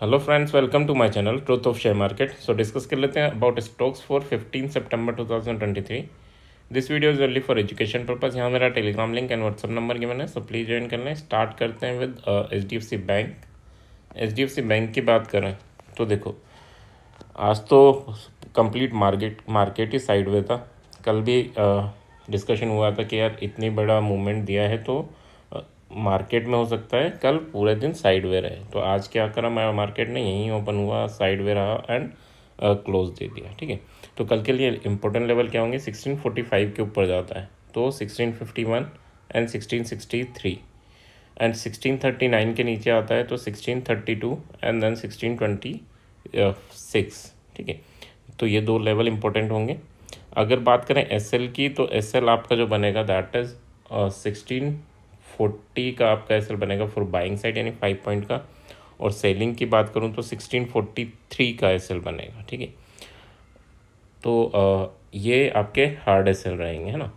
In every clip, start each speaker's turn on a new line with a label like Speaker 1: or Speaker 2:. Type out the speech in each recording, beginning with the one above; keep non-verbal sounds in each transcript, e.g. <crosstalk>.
Speaker 1: hello friends welcome to my channel truth of share market so discuss कर लेते हैं about stocks for fifteen सितंबर 2023 this video is only for education purpose यहाँ मेरा Telegram link and WhatsApp number given है so please join कर लें start करते हैं with H bank H bank की बात करें तो देखो आज तो कंप्लीट मार्केट मार्केट ही साइड था कल भी डिस्कशन uh, हुआ था कि यार इतनी बड़ा मूवमेंट दिया है तो मार्केट में हो सकता है कल पूरे दिन साइड वे रहे तो आज क्या करा मैं मार्केट ने यहीं ओपन हुआ साइड वे रहा एंड क्लोज दे दिया ठीक है तो कल के लिए इंपॉर्टेंट लेवल क्या होंगे सिक्सटीन फोर्टी फाइव के ऊपर जाता है तो sixteen fifty one and sixteen sixty three and sixteen thirty nine के नीचे आता है तो sixteen thirty two and then sixteen twenty six ठीक है तो ये दो लेवल इंपॉर्टेंट होंगे अगर बात करें एस एल की तो एस एल आपका जो बनेगा दैट इज़ सिक्सटीन फोर्टी का आपका एस बनेगा फॉर बाइंग साइड यानी फाइव पॉइंट का और सेलिंग की बात करूँ तो सिक्सटीन फोर्टी थ्री का एस बनेगा ठीक है तो आ, ये आपके हार्ड एस रहेंगे है ना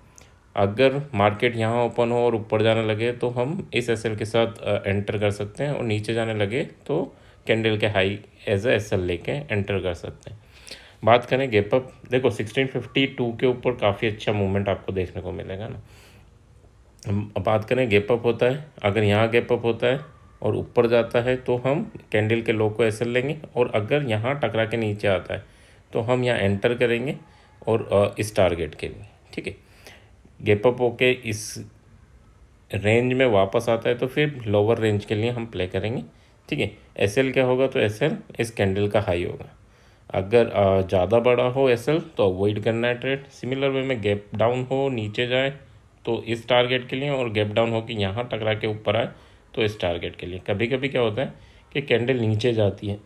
Speaker 1: अगर मार्केट यहाँ ओपन हो और ऊपर जाने लगे तो हम इस एस के साथ एंटर कर सकते हैं और नीचे जाने लगे तो कैंडल के हाई एज ए एस लेके एंटर कर सकते हैं बात करें देखो सिक्सटीन फिफ्टी टू के ऊपर काफ़ी अच्छा मूवमेंट आपको देखने को मिलेगा ना हम बात करें गैप अप होता है अगर यहाँ गैप अप होता है और ऊपर जाता है तो हम कैंडल के लो को ऐसे लेंगे और अगर यहाँ टकरा के नीचे आता है तो हम यहाँ एंटर करेंगे और इस टारगेट के लिए ठीक है गैप अप होके इस रेंज में वापस आता है तो फिर लोअर रेंज के लिए हम प्ले करेंगे ठीक है एस क्या होगा तो एस इस कैंडल का हाई होगा अगर ज़्यादा बड़ा हो एस तो अवॉइड करना है ट्रेड सिमिलर वे में गैप डाउन हो नीचे जाए तो इस टारगेट के लिए और गैप डाउन होकर यहाँ टकरा के ऊपर आए तो इस टारगेट के लिए कभी कभी क्या होता है कि कैंडल नीचे जाती है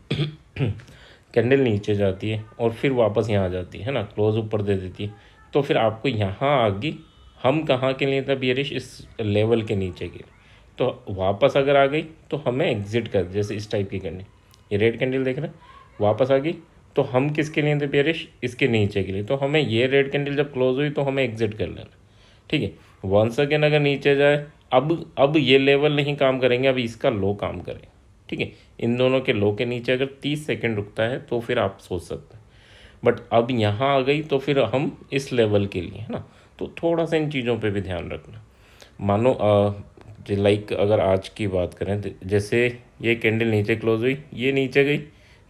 Speaker 1: कैंडल <coughs> नीचे जाती है और फिर वापस यहाँ आ जाती है ना क्लोज ऊपर दे देती है तो फिर आपको यहाँ आ गई हम कहाँ के लिए था बियरिश इस लेवल के नीचे के तो वापस अगर आ गई तो हमें एग्जिट कर जैसे इस टाइप की कैंडल ये रेड कैंडल देख रहे हैं वापस आ गई तो हम किसके लिए थे बियरिश इसके नीचे के लिए तो हमें ये रेड कैंडल जब क्लोज हुई तो हमें एग्जिट कर लेना ठीक है वन सेकेंड अगर नीचे जाए अब अब ये लेवल नहीं काम करेंगे अब इसका लो काम करें ठीक है इन दोनों के लो के नीचे अगर तीस सेकेंड रुकता है तो फिर आप सोच सकते हैं बट अब यहाँ आ गई तो फिर हम इस लेवल के लिए है ना तो थोड़ा सा इन चीज़ों पे भी ध्यान रखना मानो लाइक अगर आज की बात करें जैसे ये कैंडल नीचे क्लोज हुई ये नीचे गई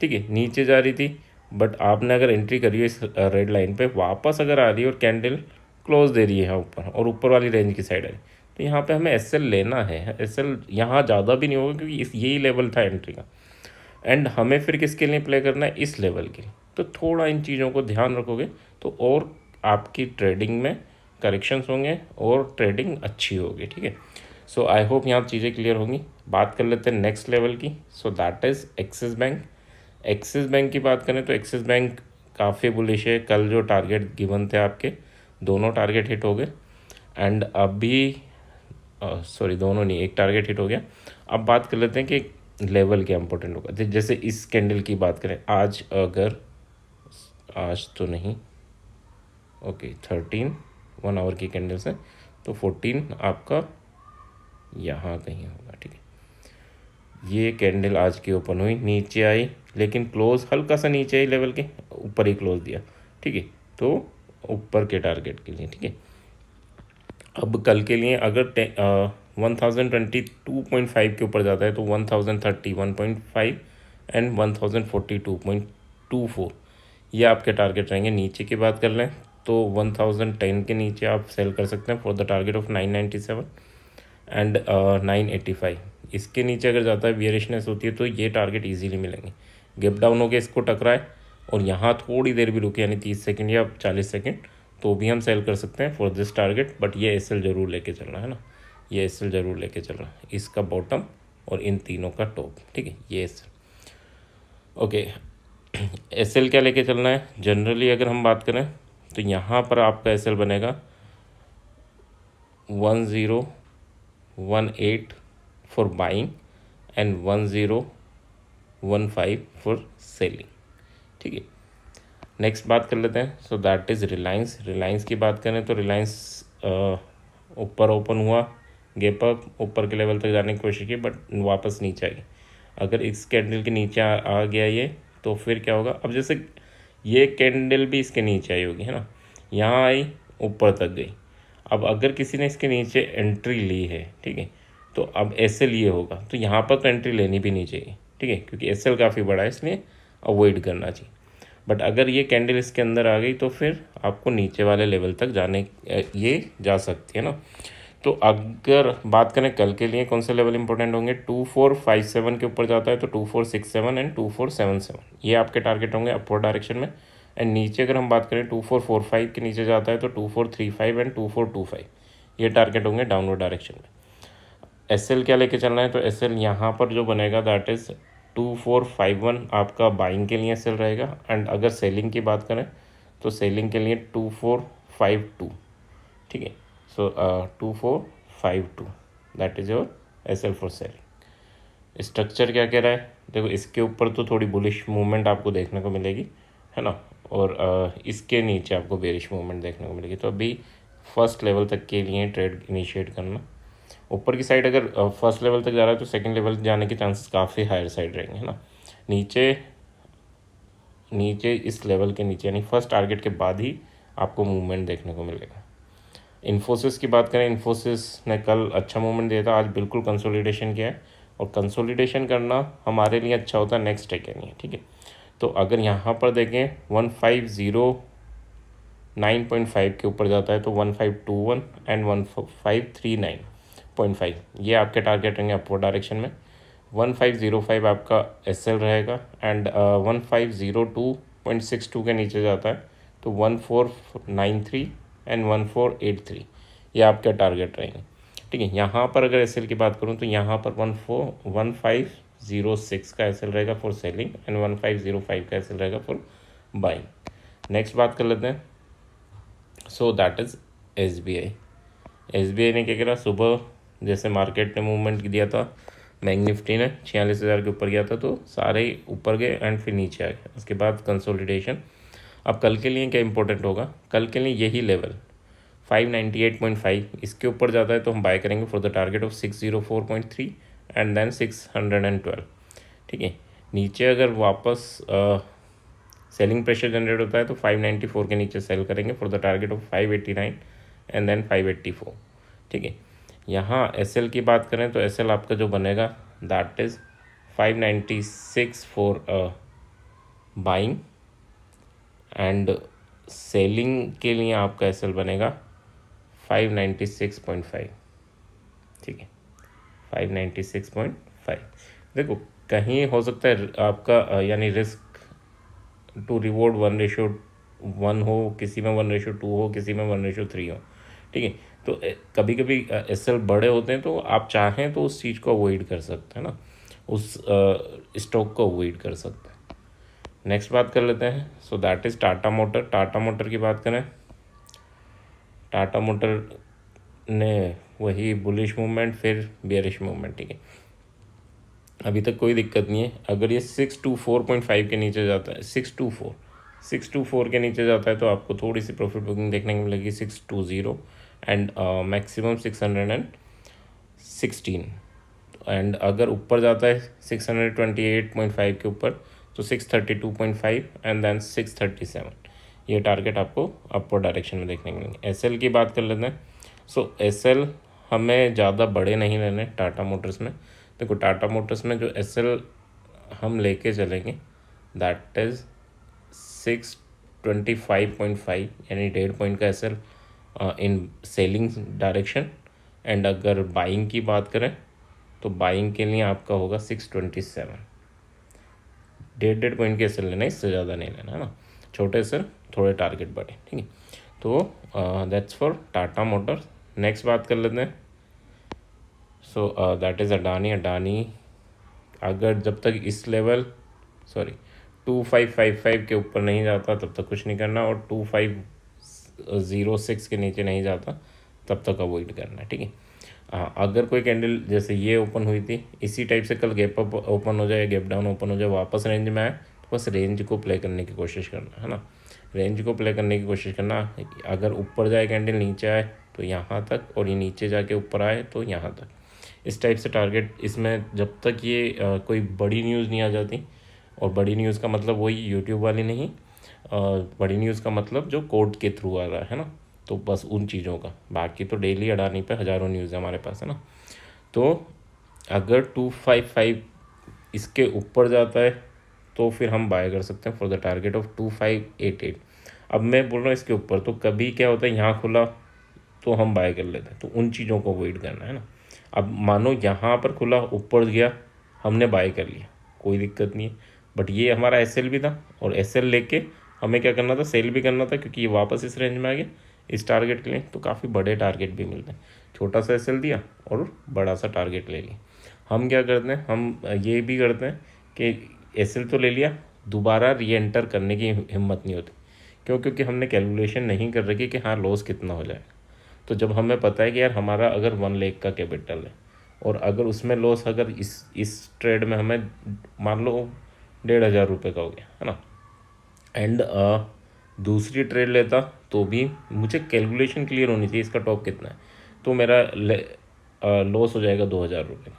Speaker 1: ठीक है नीचे जा रही थी बट आपने अगर एंट्री करी है इस रेड लाइन पे वापस अगर आ रही है और कैंडल क्लोज दे रही है ऊपर और ऊपर वाली रेंज की साइड है तो यहाँ पे हमें एस लेना है एस एल यहाँ ज़्यादा भी नहीं होगा क्योंकि इस यही लेवल था एंट्री का एंड हमें फिर किसके लिए प्ले करना है इस लेवल के तो थोड़ा इन चीज़ों को ध्यान रखोगे तो और आपकी ट्रेडिंग में करेक्शंस होंगे और ट्रेडिंग अच्छी होगी ठीक है सो आई होप यहाँ चीज़ें क्लियर होंगी बात कर लेते हैं नेक्स्ट लेवल की so that is Axis bank Axis bank की बात करें तो एक्सिस बैंक काफ़ी बुलिश है कल जो टारगेट गिवन थे आपके दोनों टारगेट हिट हो गए एंड अभी सॉरी दोनों नहीं एक टारगेट हिट हो गया अब बात कर लेते हैं कि लेवल क्या इंपॉर्टेंट होगा जैसे इस कैंडल की बात करें आज अगर आज तो नहीं ओके थर्टीन वन आवर की कैंडल से तो फोर्टीन आपका यहाँ कहीं होगा ठीक है ये कैंडल आज की ओपन हुई नीचे आई लेकिन क्लोज हल्का सा नीचे आई लेवल के ऊपर ही क्लोज दिया ठीक है तो ऊपर के टारगेट के लिए ठीक है अब कल के लिए अगर one thousand twenty two point five के ऊपर जाता है तो one thousand thirty one point five and one thousand forty two point two four ये आपके टारगेट रहेंगे नीचे की बात कर लें तो वन थाउजेंड टेन के नीचे आप सेल कर सकते हैं for the target of nine ninety seven and nine eighty five इसके नीचे अगर जाता है बियरिशनेस होती है तो ये टारगेट ईजिली मिलेंगे गिप डाउन हो गया इसको टकराए और यहाँ थोड़ी देर भी रुके यानी तीस सेकेंड या चालीस सेकेंड तो भी हम सेल कर सकते हैं फॉर दिस टारगेट बट ये एस ज़रूर लेके चल रहा है ना ये एस ज़रूर लेके चल रहा है इसका बॉटम और इन तीनों का टॉप ठीक है ये एस ओके एस क्या लेके चलना है जनरली अगर हम बात करें तो यहाँ पर आपका एस बनेगा one zero one eight for buying and one zero one five for selling ठीक है नेक्स्ट बात कर लेते हैं so that is Reliance Reliance की बात करें तो रिलायंस ऊपर ओपन हुआ गैप अप ऊपर के लेवल तक जाने की कोशिश की बट वापस नीचे आई अगर इस कैंडल के नीचे आ, आ गया ये तो फिर क्या होगा अब जैसे ये कैंडल भी इसके नीचे आई होगी है ना यहाँ आई ऊपर तक गई अब अगर किसी ने इसके नीचे एंट्री ली है ठीक है तो अब एस एल ये होगा तो यहाँ पर तो एंट्री लेनी भी नहीं चाहिए ठीक है क्योंकि एस एल काफ़ी बड़ा है इसलिए अवॉइड करना चाहिए बट अगर ये कैंडल इसके अंदर आ गई तो फिर आपको नीचे वाले लेवल तक जाने ये जा सकती है ना तो अगर बात करें कल के लिए कौन से लेवल इंपॉर्टेंट होंगे टू फोर फाइव सेवन के ऊपर जाता है तो two four six seven and two four seven seven ये आपके टारगेट होंगे अपवर्ड डायरेक्शन में एंड नीचे अगर हम बात करें टू फोर फोर फाइव के नीचे जाता है तो two four three five and two four two five ये टारगेट होंगे डाउनवर्ड डायरेक्शन में एस एल क्या लेके चलना है तो एस एल यहाँ पर जो बनेगा that is two four five one आपका बाइंग के लिए सेल रहेगा एंड अगर सेलिंग की बात करें तो सेलिंग के लिए टू फोर फाइव टू ठीक है so uh, two four five two that is your S L for selling structure क्या कह रहा है देखो इसके ऊपर तो थोड़ी बुलिश मूवमेंट आपको देखने को मिलेगी है ना और uh, इसके नीचे आपको बेरिश मूवमेंट देखने को मिलेगी तो अभी फर्स्ट लेवल तक के लिए ट्रेड इनिशिएट करना ऊपर की साइड अगर फर्स्ट लेवल तक जा रहा है तो सेकेंड लेवल जाने के चांसेस काफ़ी हायर साइड रहेंगे है ना नीचे नीचे इस लेवल के नीचे यानी फर्स्ट टारगेट के बाद ही आपको मूवमेंट देखने को मिलेगा इन्फोसिस की बात करें इन्फोसिस ने कल अच्छा मूवमेंट दिया था आज बिल्कुल कंसोलिडेशन किया है और कंसोलिडेशन करना हमारे लिए अच्छा होता है नेक्स्ट टेक के लिए ठीक है तो अगर यहाँ पर देखें one five zero nine point five के ऊपर जाता है तो one five two one and one five three nine point five ये आपके टारगेट रहेंगे अपवर्ड डायरेक्शन में वन फाइव ज़ीरो फाइव आपका एस एल रहेगा and uh, one five zero two point six two के नीचे जाता है तो one four nine three and one four eight three ये आपके टारगेट रहेंगे ठीक है यहाँ पर अगर एस एल की बात करूँ तो यहाँ पर one four one five zero six का एस एल रहेगा for selling and one five zero five का एस एल रहेगा फॉर बाइंग नेक्स्ट बात कर लेते हैं so that is S B I S B I ने क्या करा सुबह जैसे मार्केट ने मूवमेंट दिया था बैंक निफ्टी ने छियालीस हज़ार के ऊपर गया था तो सारे ऊपर गए एंड फिर नीचे आ गए उसके बाद कंसोलिडेशन अब कल के लिए क्या इंपॉर्टेंट होगा कल के लिए यही level five ninety eight point five इसके ऊपर जाता है तो हम बाय करेंगे for the target of six zero four point three and then six hundred and twelve ठीक है नीचे अगर वापस सेलिंग प्रेशर जनरेट होता है तो फाइव नाइन्टी फोर के नीचे सेल करेंगे for the target of five eighty nine and then five eighty four ठीक है यहाँ एस की बात करें तो एस आपका जो बनेगा that is five ninety six for buying and selling के लिए आपका एस बनेगा five ninety six point five ठीक है five ninety six point five देखो कहीं हो सकता है आपका uh, यानी risk to reward one ratio one हो किसी में वन रेशो टू हो किसी में वन रेशो थ्री हो ठीक है तो कभी कभी एस बड़े होते हैं तो आप चाहें तो उस चीज़ को अवॉइड कर सकते हैं ना उस स्टॉक को अवॉइड कर सकते हैं नेक्स्ट बात कर लेते हैं so that is Tata motor Tata motor की बात करें टाटा मोटर ने वही बुलिश मूवमेंट फिर बियरिश मूवमेंट ठीक है अभी तक कोई दिक्कत नहीं है अगर ये six two four point five के नीचे जाता है six two four six two four के नीचे जाता है तो आपको थोड़ी सी प्रॉफिट बुकिंग देखने को मिलेगी six two zero and maximum six hundred and sixteen and अगर ऊपर जाता है six hundred twenty eight point five के ऊपर तो six thirty two point five and then six thirty seven ये टारगेट आपको अपवर डायरेक्शन में देखने मिलेंगे एस एल की बात कर लेते हैं सो एस एल हमें ज़्यादा बड़े नहीं लेने टाटा मोटर्स में देखो टाटा मोटर्स में जो एस एल हम लेके चलेंगे that is six twenty five point five यानी डेढ़ पॉइंट का S L in selling direction and अगर बाइंग की बात करें तो बाइंग के लिए आपका होगा सिक्स ट्वेंटी सेवन डेढ़ डेढ़ पॉइंट के सर लेना इससे ज़्यादा नहीं लेना है ना छोटे सर थोड़े टारगेट बढ़े ठीक है तो that's for Tata motor next बात कर लेते हैं so that is Adani Adani अगर जब तक इस level sorry two five five five के ऊपर नहीं जाता तब तक कुछ नहीं करना और टू फाइव ज़ीरो सिक्स के नीचे नहीं जाता तब तक अवॉइड करना है ठीक है हाँ अगर कोई कैंडल जैसे ये ओपन हुई थी इसी टाइप से कल गैप अप ओपन हो जाए गैप डाउन ओपन हो जाए वापस रेंज में आए तो बस रेंज को प्ले करने की कोशिश करना है ना रेंज को प्ले करने की कोशिश करना अगर ऊपर जाए कैंडल नीचे आए तो यहाँ तक और ये नीचे जाके ऊपर आए तो यहाँ तक इस टाइप से टारगेट इसमें जब तक ये आ, कोई बड़ी न्यूज़ नहीं आ जाती और बड़ी न्यूज़ का मतलब वही यूट्यूब वाली नहीं बड़ी न्यूज़ का मतलब जो कोर्ट के थ्रू आ रहा है ना तो बस उन चीज़ों का बाकी तो डेली अडानी पे हज़ारों न्यूज़ है हमारे पास है ना तो अगर टू फाइव फाइव इसके ऊपर जाता है तो फिर हम बाय कर सकते हैं for the target of two five eight eight अब मैं बोल रहा हूँ इसके ऊपर तो कभी क्या होता है यहाँ खुला तो हम बाय कर लेते हैं तो उन चीज़ों को अवॉइड करना है ना अब मानो यहाँ पर खुला ऊपर गया हमने बाय कर लिया कोई दिक्कत नहीं है बट ये हमारा एस भी था और एस लेके हमें क्या करना था सेल भी करना था क्योंकि ये वापस इस रेंज में आ गया इस टारगेट के लिए तो काफ़ी बड़े टारगेट भी मिलते हैं छोटा सा सेल दिया और बड़ा सा टारगेट ले लिया हम क्या करते हैं हम ये भी करते हैं कि एस तो ले लिया दोबारा री एंटर करने की हिम्मत नहीं होती क्यों क्योंकि हमने कैलकुलेशन नहीं कर रखी कि हाँ लॉस कितना हो जाएगा तो जब हमें पता है कि यार हमारा अगर वन लेख का कैपिटल है और अगर उसमें लॉस अगर इस इस ट्रेड में हमें मान लो डेढ़ हज़ार रुपये का हो गया है ना एंड दूसरी ट्रेड लेता तो भी मुझे कैलकुलेशन क्लियर होनी चाहिए इसका टॉप कितना है तो मेरा लॉस हो जाएगा दो हज़ार रुपये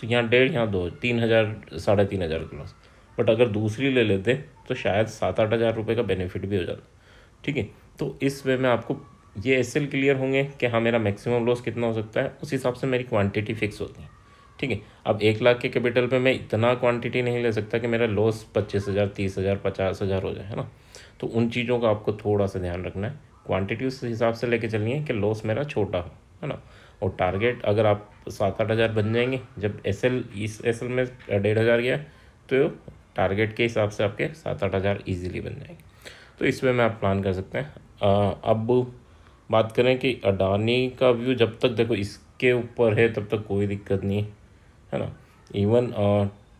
Speaker 1: तो यहाँ डेढ़ यहाँ दो तीन हज़ार साढ़े तीन हज़ार का लॉस बट अगर दूसरी ले लेते तो शायद सात आठ हज़ार रुपये का बेनिफिट भी हो जाता ठीक है तो इस वे में आपको ये एस क्लियर होंगे कि हाँ मेरा मैक्सिमम लॉस कितना हो सकता है उस हिसाब से मेरी क्वान्टिटी फिक्स होती है ठीक है अब एक लाख के कैपिटल पे मैं इतना क्वांटिटी नहीं ले सकता कि मेरा लॉस पच्चीस हज़ार तीस हज़ार पचास हज़ार हो जाए है ना तो उन चीज़ों का आपको थोड़ा सा ध्यान रखना है क्वांटिटी उस हिसाब से लेके चलनी है कि लॉस मेरा छोटा हो है ना और टारगेट अगर आप सात आठ हज़ार बन जाएंगे जब एस एल इस एस एल में डेढ़ हज़ार गया तो टारगेट के हिसाब से आपके सात आठ हज़ार ईजिली बन जाएंगे तो इस वे में आप प्लान कर सकते हैं आ, अब बात करें कि अडानी का व्यू जब तक देखो इसके ऊपर है तब तक कोई दिक्कत नहीं है ना even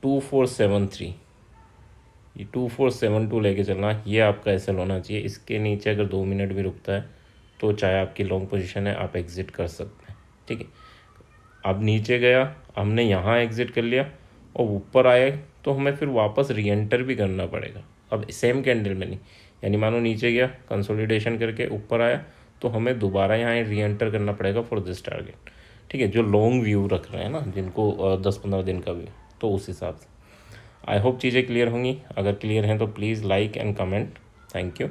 Speaker 1: two four seven three ये टू फोर सेवन टू लेके चलना ये आपका ऐसा होना चाहिए इसके नीचे अगर दो मिनट भी रुकता है तो चाहे आपकी लॉन्ग पोजीशन है आप एग्ज़िट कर सकते हैं ठीक है अब नीचे गया हमने यहाँ एग्ज़िट कर लिया और ऊपर आए तो हमें फिर वापस री एंटर भी करना पड़ेगा अब सेम कैंडल में नहीं यानी मानो नीचे गया कंसोलिडेशन करके ऊपर आया तो हमें दोबारा यहाँ री एंटर करना पड़ेगा फॉर दिस टारगेट ठीक है जो लॉन्ग व्यू रख रहे हैं ना जिनको दस पंद्रह दिन का व्यू तो उस हिसाब से आई होप चीज़ें क्लियर होंगी अगर क्लियर हैं तो please like and comment thank you